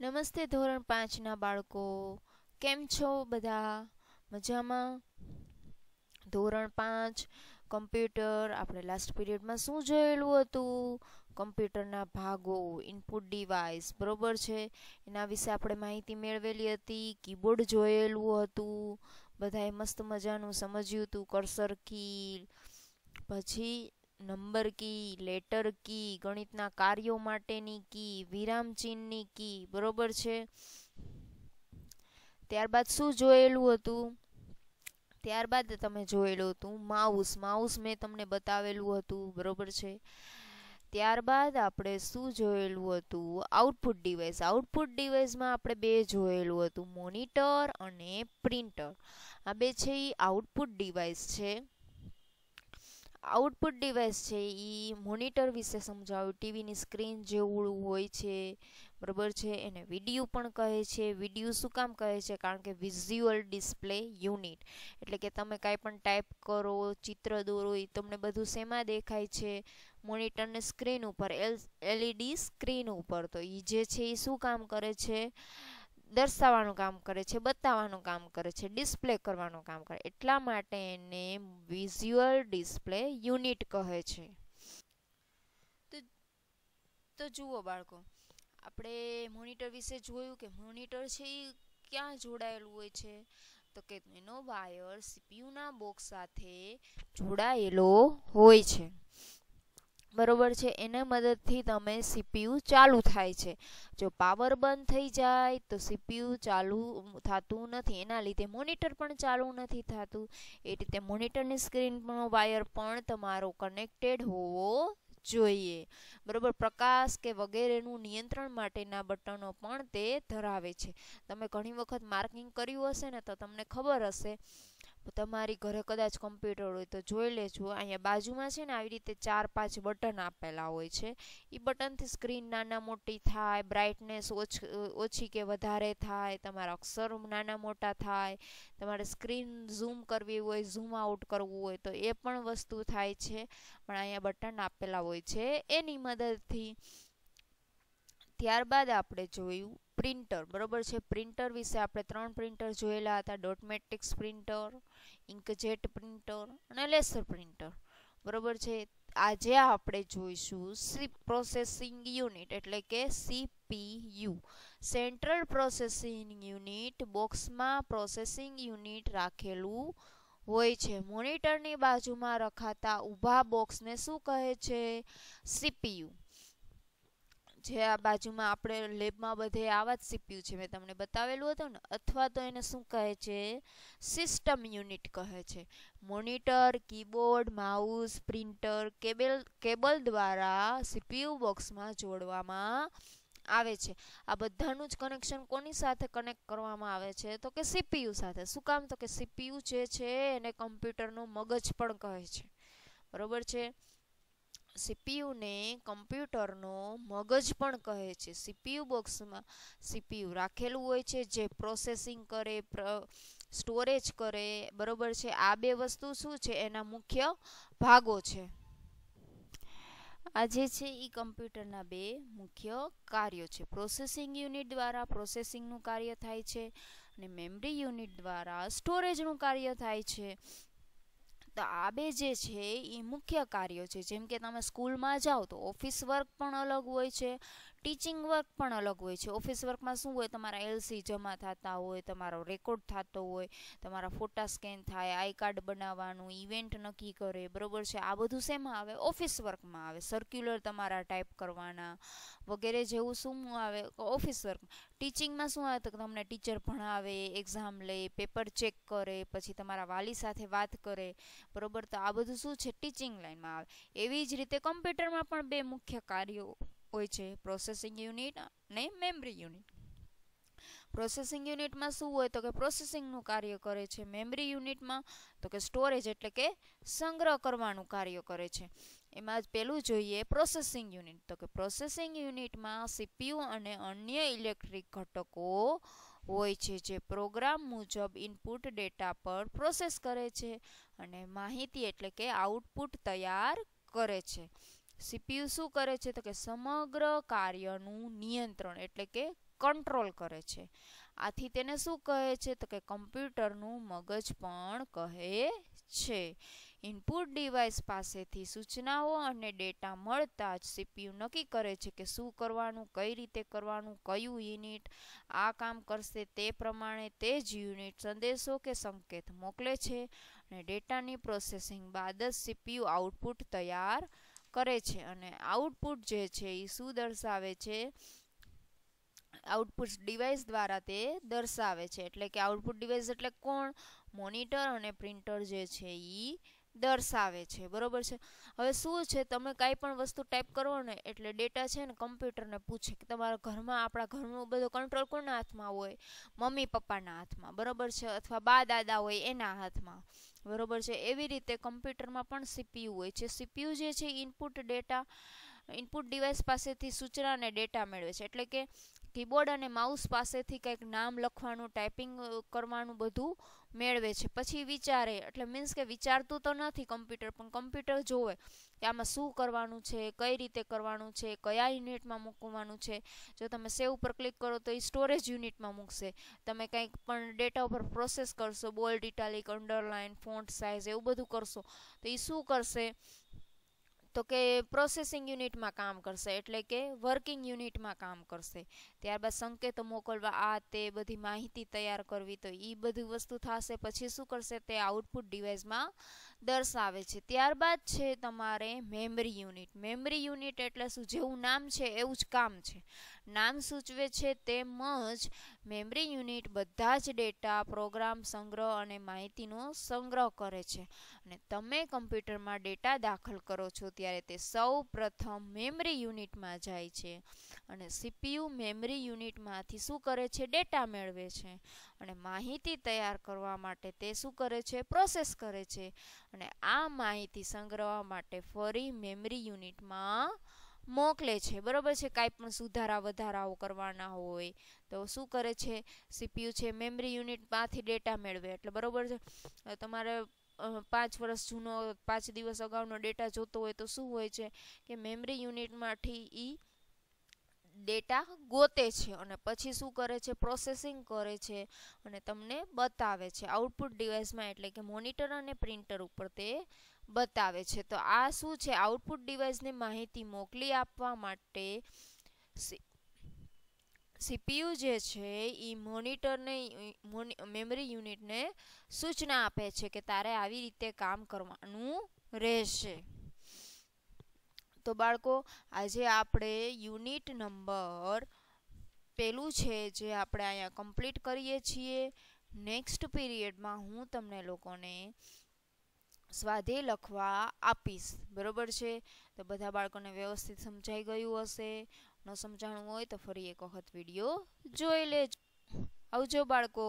નમસ્તે ધોરણ પાંચના બાળકો કેમ છો બધા મજામાં ધોરણ પાંચ કમ્પ્યુટર આપણે લાસ્ટ પીરિયડમાં શું જોયેલું હતું કમ્પ્યુટરના ભાગો ઇનપુટ ડિવાઇસ બરોબર છે એના વિશે આપણે માહિતી મેળવેલી હતી કીબોર્ડ જોયેલું હતું બધાએ મસ્ત મજાનું સમજ્યું હતું કરસર કી પછી નંબર કી લેટર કી ગણિતના કાર્યો માટેની કી વિરામ ચિહ્નની કી બરોબર છે ત્યારબાદ શું જોયેલું હતું ત્યારબાદ તમે જોયેલું હતું માઉસ માઉસ મેં તમને બતાવેલું હતું બરોબર છે ત્યારબાદ આપણે શું જોયેલું હતું આઉટપુટ ડિવાઇસ આઉટપુટ ડિવાઇસમાં આપણે બે જોયેલું હતું મોનિટર અને પ્રિન્ટર આ બે છે એ આઉટપુટ ડિવાઇસ છે આઉટપુટ ડિવાઇસ છે એ મોનિટર વિશે સમજાવ્યું ટીવીની સ્ક્રીન જેવું હોય છે બરાબર છે એને વિડીયો પણ કહે છે વિડીયો શું કામ કહે છે કારણ કે વિઝ્યુઅલ ડિસ્પ્લે યુનિટ એટલે કે તમે કાંઈ પણ ટાઈપ કરો ચિત્ર દોરો એ તમને બધું શેમાં દેખાય છે મોનિટરની સ્ક્રીન ઉપર એલ એલઈડી સ્ક્રીન ઉપર તો એ જે છે એ શું કામ કરે છે દર્શાવવાનું કામ કરે છે બતાવવાનું કામ કરે છે ડિસ્પ્લે કરવાનું કામ કરે એટલા માટે એને વિઝ્યુઅલ ડિસ્પ્લે યુનિટ કહે છે તો તો જુઓ બાળકો આપણે મોનિટર વિશે જોયું કે મોનિટર છે એ ક્યાં જોડાયેલું હોય છે તો કે એનો વાયર સીપીયુના બોક્સ સાથે જોડાયેલો હોય છે બરોબર છે એને મદદથી તમે સીપીયુ ચાલુ થાય છે જો પાવર બંધ થઈ જાય તો સીપીયુ ચાલુ થતું નથી એના લીધે મોનિટર પણ ચાલુ નથી થતું એ રીતે મોનિટરની સ્ક્રીનનો વાયર પણ તમારો કનેક્ટેડ હોવો જોઈએ બરોબર પ્રકાશ કે વગેરેનું નિયંત્રણ માટેના બટનો પણ તે ધરાવે છે તમે ઘણી વખત માર્કિંગ કર્યું હશે ને તો તમને ખબર હશે તમારી ઘરે કદાચ કમ્પ્યુટર હોય તો જોઈ લેજો અહીંયા બાજુમાં છે ને આવી રીતે ચાર પાંચ બટન આપેલા હોય છે એ બટનથી સ્ક્રીન નાના મોટી થાય બ્રાઇટનેસ ઓછ ઓછી કે વધારે થાય તમારા અક્ષર નાના મોટા થાય તમારે સ્ક્રીન ઝૂમ કરવી હોય ઝૂમ આઉટ કરવું હોય તો એ પણ વસ્તુ થાય છે પણ અહીંયા બટન આપેલા હોય છે એની મદદથી ત્યારબાદ આપણે જોયું પ્રિન્ટર બરોબર છે પ્રિન્ટર વિશે આપણે ત્રણ પ્રિન્ટર જોયેલા હતા dot matrix printer inkjet printer અને લેસર પ્રિન્ટર બરાબર છે આજે આપણે જોઈશું સી પ્રોસેસિંગ યુનિટ એટલે કે સીપીયુ સેન્ટ્રલ પ્રોસેસિંગ યુનિટ બોક્સમાં પ્રોસેસિંગ યુનિટ રાખેલું હોય છે મોનિટરની બાજુમાં રખાતા ઊભા બોક્સને શું કહે છે સીપીયુ જે આ બાજુમાં આપણે લેબમાં બધે આવા જ સીપીયુ છે મેં તમને બતાવેલું હતું ને અથવા તો એને શું કહે છે સિસ્ટમ યુનિટ કહે છે monitor keyboard mouse printer cable cable દ્વારા સીપીયુ બોક્સમાં જોડવામાં આવે છે આ બધાનું જ કનેક્શન કોની સાથે કનેક્ટ કરવામાં આવે છે તો કે સીપીયુ સાથે શું કામ તો કે સીપીયુ જે છે એને કમ્પ્યુટરનું મગજ પણ કહે છે બરોબર છે સીપીયુ સીપીયુને કમ્પ્યુટરનો મગજ પણ કહે છે સીપીયુ બોક્સમાં સીપીયુ રાખેલું હોય છે જે પ્રોસેસિંગ કરે સ્ટોરેજ કરે બરોબર છે આ બે વસ્તુ શું છે એના મુખ્ય ભાગો છે આ જે છે એ કમ્પ્યુટરના બે મુખ્ય કાર્યો છે પ્રોસેસિંગ યુનિટ દ્વારા પ્રોસેસિંગનું કાર્ય થાય છે અને મેમરી યુનિટ દ્વારા સ્ટોરેજનું કાર્ય થાય છે તો આ બે જે છે એ મુખ્ય કાર્યો છે જેમ કે તમે સ્કૂલમાં જાઓ તો ઓફિસ વર્ક પણ અલગ હોય છે ટીચિંગ વર્ક પણ અલગ હોય છે ઓફિસ વર્કમાં શું હોય તમારા એલસી જમા થતા હોય તમારો રેકોર્ડ થતો હોય તમારા ફોટા સ્કેન થાય આઈ કાર્ડ બનાવવાનું ઇવેન્ટ નક્કી કરે બરોબર છે આ બધું શેમાં આવે ઓફિસ વર્કમાં આવે સર્ક્યુલર તમારા ટાઈપ કરવાના વગેરે જેવું શું આવે ઓફિસ વર્ક ટીચિંગમાં શું આવે તો તમને ટીચર ભણાવે એક્ઝામ લે પેપર ચેક કરે પછી તમારા વાલી સાથે વાત કરે બરોબર તો આ બધું શું છે ટીચિંગ લાઈનમાં આવે એવી જ રીતે કમ્પ્યુટરમાં પણ બે મુખ્ય કાર્યો હોય છે પ્રોસેસિંગ યુનિટ અને મેમરી યુનિટ પ્રોસેસિંગ યુનિટમાં શું હોય તો કે પ્રોસેસિંગનું કાર્ય કરે છે મેમરી યુનિટમાં તો કે સ્ટોરેજ એટલે કે સંગ્રહ કરવાનું કાર્ય કરે છે એમાં જ પહેલું જોઈએ પ્રોસેસિંગ યુનિટ તો કે પ્રોસેસિંગ યુનિટમાં સીપીયુ અને અન્ય ઇલેક્ટ્રિક ઘટકો હોય છે જે પ્રોગ્રામ મુજબ ઇનપુટ ડેટા પર પ્રોસેસ કરે છે અને માહિતી એટલે કે આઉટપુટ તૈયાર કરે છે સીપીયુ શું કરે છે તો કે સમગ્ર કાર્યનું નિયંત્રણ એટલે કે કંટ્રોલ કરે છે આથી તેને શું કહે છે તો કે કમ્પ્યુટરનું મગજ પણ કહે છે ઇનપુટ ડિવાઇસ પાસેથી સૂચનાઓ અને ડેટા મળતા જ સીપીયુ નક્કી કરે છે કે શું કરવાનું કઈ રીતે કરવાનું કયું યુનિટ આ કામ કરશે તે પ્રમાણે તે જ યુનિટ સંદેશો કે સંકેત મોકલે છે અને ડેટાની પ્રોસેસિંગ બાદ જ સીપીયુ આઉટપુટ તૈયાર કરે છે અને આઉટપુટ જે છે એ શું દર્શાવે છે આઉટપુટ ડિવાઇસ દ્વારા તે દર્શાવે છે એટલે કે આઉટપુટ ડિવાઇસ એટલે કોણ મોનિટર અને પ્રિન્ટર જે છે એ દર્શાવે છે બરાબર છે હવે શું છે તમે કાંઈ પણ વસ્તુ ટાઈપ કરો ને એટલે ડેટા છે ને કમ્પ્યુટરને પૂછે કે તમારા ઘરમાં આપણા ઘરનું બધો કંટ્રોલ કોના હાથમાં હોય મમ્મી પપ્પાના હાથમાં બરોબર છે અથવા બા દાદા હોય એના હાથમાં બરોબર છે એવી રીતે કમ્પ્યુટરમાં પણ સીપીયુ હોય છે સીપીયુ જે છે ઇનપુટ ડેટા ઇનપુટ ડિવાઇસ પાસેથી સૂચના અને ડેટા મેળવે છે એટલે કે કીબોર્ડ અને માઉસ પાસેથી કંઈક નામ લખવાનું ટાઈપિંગ કરવાનું બધું મેળવે છે પછી વિચારે એટલે મીન્સ કે વિચારતું તો નથી કમ્પ્યુટર પણ કમ્પ્યુટર જોવે કે આમાં શું કરવાનું છે કઈ રીતે કરવાનું છે કયા યુનિટમાં મૂકવાનું છે જો તમે સેવ ઉપર ક્લિક કરો તો એ સ્ટોરેજ યુનિટમાં મૂકશે તમે કંઈક પણ ડેટા ઉપર પ્રોસેસ કરશો bold italic underline font size એવું બધું કરશો તો એ શું કરશે તો કે પ્રોસેસિંગ યુનિટમાં કામ કરશે એટલે કે વર્કિંગ યુનિટમાં કામ કરશે ત્યારબાદ સંકેતો મોકલવા આ તે બધી માહિતી તૈયાર કરવી તો એ બધી વસ્તુ થશે પછી શું કરશે તે આઉટપુટ ડિવાઇસમાં દર્શાવે છે ત્યારબાદ છે તમારે મેમરી યુનિટ મેમરી યુનિટ એટલે શું જેવું નામ છે એવું જ કામ છે નામ સૂચવે છે તેમજ મેમરી યુનિટ બધા જ ડેટા પ્રોગ્રામ સંગ્રહ અને માહિતીનો સંગ્રહ કરે છે અને તમે કમ્પ્યુટરમાં ડેટા દાખલ કરો છો ત્યારે તે સૌ પ્રથમ મેમરી યુનિટમાં જાય છે અને સીપીયુ મેમરી યુનિટમાંથી શું કરે છે ડેટા મેળવે છે અને માહિતી તૈયાર કરવા માટે તે શું કરે છે પ્રોસેસ કરે છે અને આ માહિતી સંગ્રહવા માટે ફરી મેમરી યુનિટમાં મોકલે છે બરાબર છે કાંઈ પણ સુધારા વધારાઓ કરવાના હોય તો શું કરે છે સીપીયુ છે મેમરી યુનિટમાંથી ડેટા મેળવે એટલે બરાબર છે તમારે પાંચ વર્ષ જૂનો પાંચ દિવસ અગાઉનો ડેટા જોતો હોય તો શું હોય છે કે મેમરી યુનિટમાંથી એ ડેટા ગોતે છે અને પછી શું કરે છે પ્રોસેસિંગ કરે છે અને તમને બતાવે છે આઉટપુટ ડિવાઇસમાં એટલે કે મોનિટર અને પ્રિન્ટર ઉપર તે બતાવે છે તો આ શું છે આઉટપુટ ડિવાઇસને માહિતી મોકલી આપવા માટે સીપીયુ જે છે એ મોનિટરને મેમરી યુનિટને સૂચના આપે છે કે તારે આવી રીતે કામ કરવાનું રહેશે તો બાળકો આજે આપણે યુનિટ નંબર પેલું છે જે આપણે અહીંયા કમ્પ્લીટ કરીએ છીએ નેક્સ્ટ પીરિયડમાં હું તમને લોકોને સ્વાધે લખવા આપીશ બરોબર છે તો બધા બાળકોને વ્યવસ્થિત સમજાઈ ગયું હશે ન સમજાણું હોય તો ફરી એક વખત વિડીયો જોઈ લેજો આવજો બાળકો